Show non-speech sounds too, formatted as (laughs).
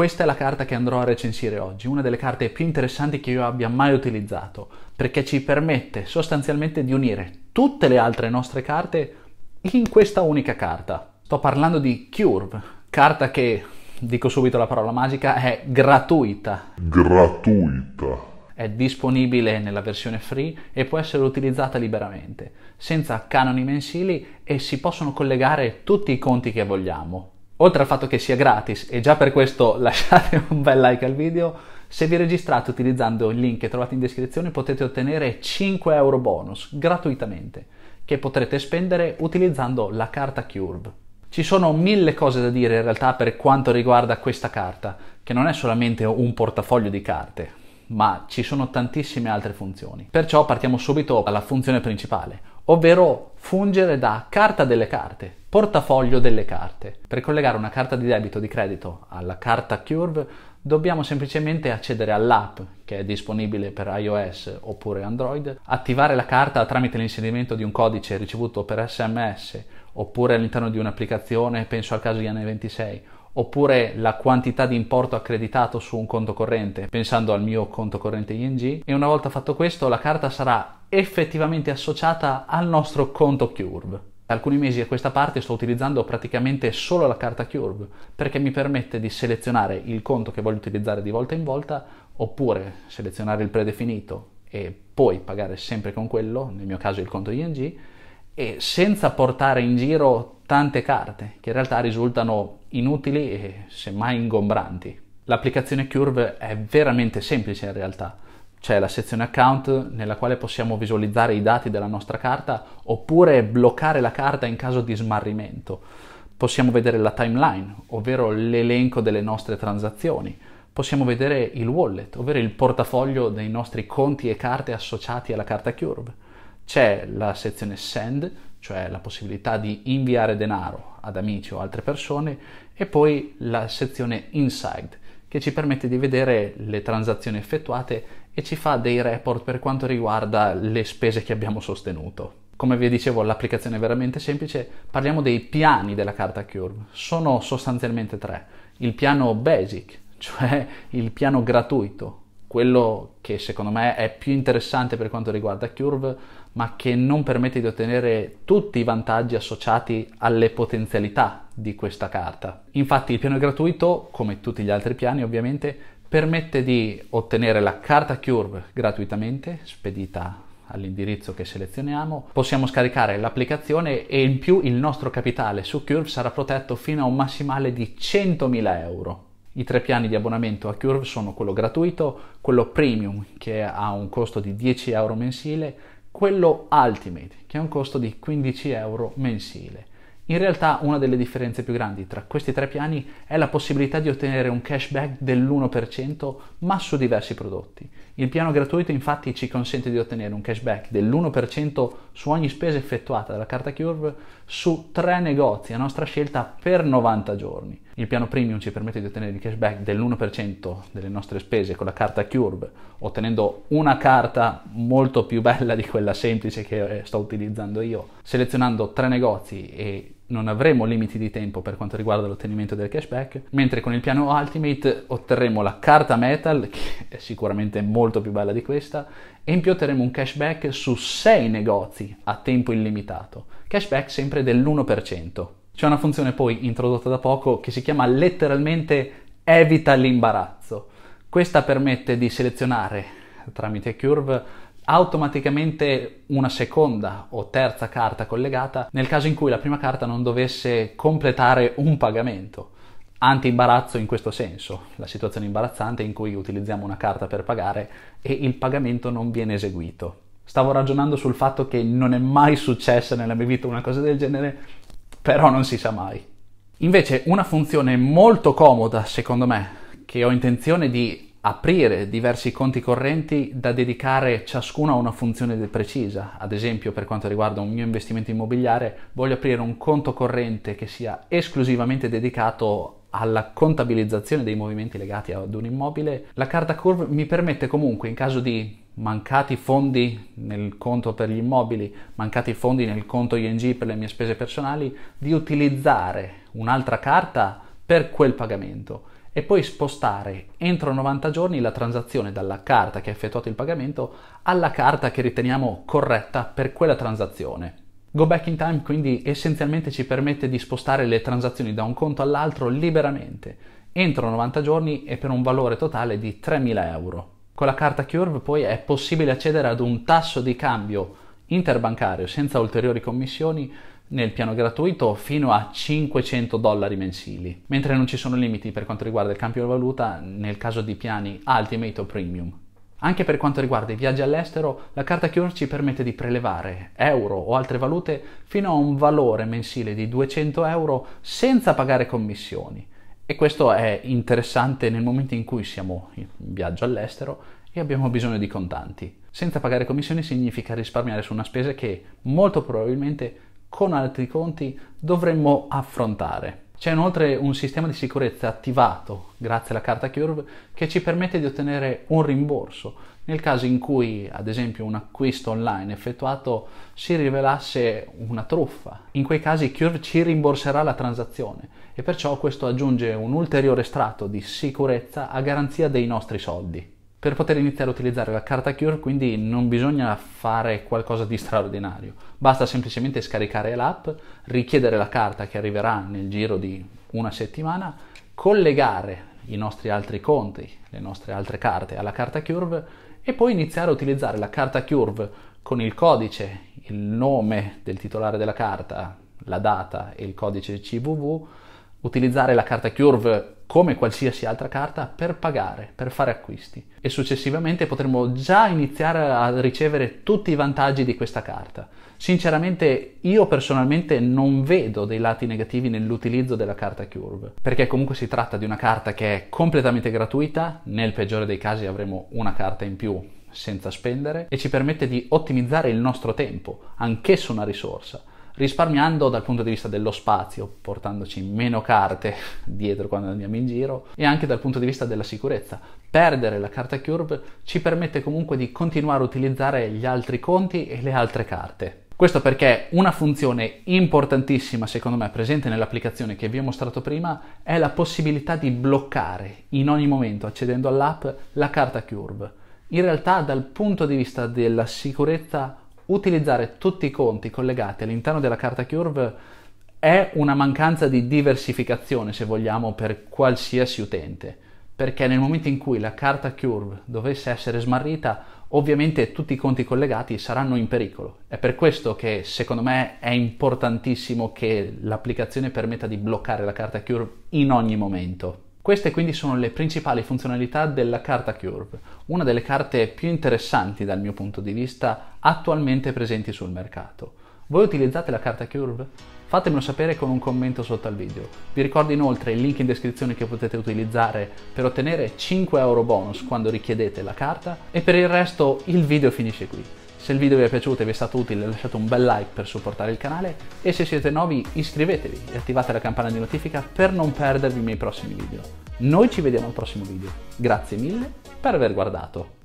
Questa è la carta che andrò a recensire oggi, una delle carte più interessanti che io abbia mai utilizzato, perché ci permette sostanzialmente di unire tutte le altre nostre carte in questa unica carta. Sto parlando di Curve, carta che, dico subito la parola magica, è gratuita. Gratuita. È disponibile nella versione free e può essere utilizzata liberamente, senza canoni mensili e si possono collegare tutti i conti che vogliamo Oltre al fatto che sia gratis e già per questo (laughs) lasciate un bel like al video, se vi registrate utilizzando il link che trovate in descrizione potete ottenere 5 euro bonus gratuitamente che potrete spendere utilizzando la carta Curve. Ci sono mille cose da dire in realtà per quanto riguarda questa carta, che non è solamente un portafoglio di carte, ma ci sono tantissime altre funzioni. Perciò partiamo subito dalla funzione principale, ovvero fungere da carta delle carte, portafoglio delle carte. Per collegare una carta di debito o di credito alla carta Curve dobbiamo semplicemente accedere all'app che è disponibile per iOS oppure Android, attivare la carta tramite l'inserimento di un codice ricevuto per sms oppure all'interno di un'applicazione, penso al caso di N26, oppure la quantità di importo accreditato su un conto corrente, pensando al mio conto corrente ING, e una volta fatto questo la carta sarà effettivamente associata al nostro conto Curve. Da alcuni mesi a questa parte sto utilizzando praticamente solo la carta Curve perché mi permette di selezionare il conto che voglio utilizzare di volta in volta oppure selezionare il predefinito e poi pagare sempre con quello, nel mio caso il conto ING, e senza portare in giro tante carte che in realtà risultano inutili e semmai ingombranti. L'applicazione Curve è veramente semplice in realtà c'è la sezione account nella quale possiamo visualizzare i dati della nostra carta oppure bloccare la carta in caso di smarrimento. Possiamo vedere la timeline, ovvero l'elenco delle nostre transazioni. Possiamo vedere il wallet, ovvero il portafoglio dei nostri conti e carte associati alla carta Curve. C'è la sezione send, cioè la possibilità di inviare denaro ad amici o altre persone, e poi la sezione inside, che ci permette di vedere le transazioni effettuate e ci fa dei report per quanto riguarda le spese che abbiamo sostenuto. Come vi dicevo, l'applicazione è veramente semplice. Parliamo dei piani della carta Curve. Sono sostanzialmente tre. Il piano basic, cioè il piano gratuito, quello che secondo me è più interessante per quanto riguarda Curve ma che non permette di ottenere tutti i vantaggi associati alle potenzialità di questa carta. Infatti il piano gratuito, come tutti gli altri piani ovviamente, permette di ottenere la carta Curve gratuitamente, spedita all'indirizzo che selezioniamo, possiamo scaricare l'applicazione e in più il nostro capitale su Curve sarà protetto fino a un massimale di 100.000 euro. I tre piani di abbonamento a Curve sono quello gratuito, quello premium che ha un costo di 10 euro mensile quello Ultimate, che ha un costo di 15 euro mensile. In realtà una delle differenze più grandi tra questi tre piani è la possibilità di ottenere un cashback dell'1% ma su diversi prodotti. Il piano gratuito infatti ci consente di ottenere un cashback dell'1% su ogni spesa effettuata dalla carta Curve su tre negozi a nostra scelta per 90 giorni. Il piano premium ci permette di ottenere il cashback dell'1% delle nostre spese con la carta Curve, ottenendo una carta molto più bella di quella semplice che eh, sto utilizzando io, selezionando tre negozi e non avremo limiti di tempo per quanto riguarda l'ottenimento del cashback, mentre con il piano Ultimate otterremo la carta metal, (laughs) che è sicuramente molto più bella di questa, e in più otterremo un cashback su 6 negozi a tempo illimitato, cashback sempre dell'1%. C'è una funzione poi introdotta da poco che si chiama letteralmente evita l'imbarazzo. Questa permette di selezionare tramite Curve automaticamente una seconda o terza carta collegata nel caso in cui la prima carta non dovesse completare un pagamento. Anti-imbarazzo in questo senso, la situazione imbarazzante in cui utilizziamo una carta per pagare e il pagamento non viene eseguito. Stavo ragionando sul fatto che non è mai successa nella mia vita una cosa del genere, però non si sa mai. Invece una funzione molto comoda, secondo me, che ho intenzione di aprire diversi conti correnti da dedicare ciascuno a una funzione precisa. Ad esempio, per quanto riguarda un mio investimento immobiliare, voglio aprire un conto corrente che sia esclusivamente dedicato alla contabilizzazione dei movimenti legati ad un immobile. La carta curve mi permette comunque, in caso di mancati fondi nel conto per gli immobili, mancati fondi nel conto ING per le mie spese personali, di utilizzare un'altra carta per quel pagamento e poi spostare entro 90 giorni la transazione dalla carta che ha effettuato il pagamento alla carta che riteniamo corretta per quella transazione. Go back in time quindi essenzialmente ci permette di spostare le transazioni da un conto all'altro liberamente, entro 90 giorni e per un valore totale di 3.000 euro. Con la carta Curve poi è possibile accedere ad un tasso di cambio interbancario senza ulteriori commissioni nel piano gratuito fino a 500 dollari mensili, mentre non ci sono limiti per quanto riguarda il cambio di valuta nel caso di piani Ultimate o Premium. Anche per quanto riguarda i viaggi all'estero, la carta QR ci permette di prelevare euro o altre valute fino a un valore mensile di 200 euro senza pagare commissioni. E questo è interessante nel momento in cui siamo in viaggio all'estero e abbiamo bisogno di contanti. Senza pagare commissioni significa risparmiare su una spesa che molto probabilmente con altri conti dovremmo affrontare. C'è inoltre un sistema di sicurezza attivato grazie alla carta Curve che ci permette di ottenere un rimborso nel caso in cui, ad esempio, un acquisto online effettuato si rivelasse una truffa. In quei casi Curve ci rimborserà la transazione e perciò questo aggiunge un ulteriore strato di sicurezza a garanzia dei nostri soldi per poter iniziare a utilizzare la carta Cure quindi non bisogna fare qualcosa di straordinario, basta semplicemente scaricare l'app, richiedere la carta che arriverà nel giro di una settimana, collegare i nostri altri conti, le nostre altre carte alla carta Curve e poi iniziare a utilizzare la carta Curve con il codice, il nome del titolare della carta, la data e il codice CVV utilizzare la carta Curve come qualsiasi altra carta per pagare, per fare acquisti e successivamente potremo già iniziare a ricevere tutti i vantaggi di questa carta. Sinceramente io personalmente non vedo dei lati negativi nell'utilizzo della carta Curve, perché comunque si tratta di una carta che è completamente gratuita, nel peggiore dei casi avremo una carta in più senza spendere e ci permette di ottimizzare il nostro tempo, anch'esso una risorsa risparmiando dal punto di vista dello spazio, portandoci meno carte (laughs) dietro quando andiamo in giro e anche dal punto di vista della sicurezza. Perdere la carta Curve ci permette comunque di continuare a utilizzare gli altri conti e le altre carte. Questo perché una funzione importantissima, secondo me, presente nell'applicazione che vi ho mostrato prima è la possibilità di bloccare in ogni momento, accedendo all'app, la carta Curve. In realtà, dal punto di vista della sicurezza, utilizzare tutti i conti collegati all'interno della carta Curve è una mancanza di diversificazione, se vogliamo, per qualsiasi utente, perché nel momento in cui la carta Curve dovesse essere smarrita, ovviamente tutti i conti collegati saranno in pericolo. È per questo che secondo me è importantissimo che l'applicazione permetta di bloccare la carta Curve in ogni momento. Queste quindi sono le principali funzionalità della carta Curve, una delle carte più interessanti dal mio punto di vista attualmente presenti sul mercato. Voi utilizzate la carta Curve? Fatemelo sapere con un commento sotto al video. Vi ricordo inoltre il link in descrizione che potete utilizzare per ottenere 5 euro bonus quando richiedete la carta e per il resto il video finisce qui. Se il video vi è piaciuto e vi è stato utile lasciate un bel like per supportare il canale e se siete nuovi iscrivetevi e attivate la campana di notifica per non perdervi i miei prossimi video. Noi ci vediamo al prossimo video. Grazie mille per aver guardato.